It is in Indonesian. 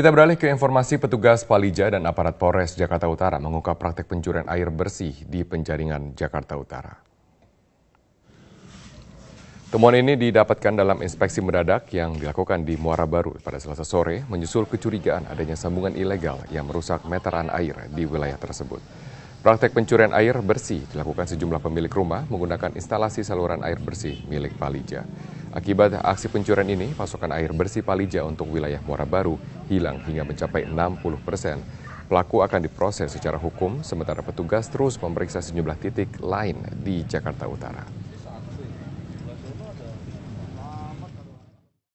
Kita beralih ke informasi petugas Palija dan aparat Polres Jakarta Utara mengungkap praktek pencurian air bersih di penjaringan Jakarta Utara. Temuan ini didapatkan dalam inspeksi mendadak yang dilakukan di Muara Baru pada selasa sore menyusul kecurigaan adanya sambungan ilegal yang merusak meteran air di wilayah tersebut. Praktek pencurian air bersih dilakukan sejumlah pemilik rumah menggunakan instalasi saluran air bersih milik Palija. Akibat aksi pencurian ini, pasokan air bersih Palija untuk wilayah Muara Baru hilang hingga mencapai 60 persen. Pelaku akan diproses secara hukum, sementara petugas terus memeriksa sejumlah titik lain di Jakarta Utara.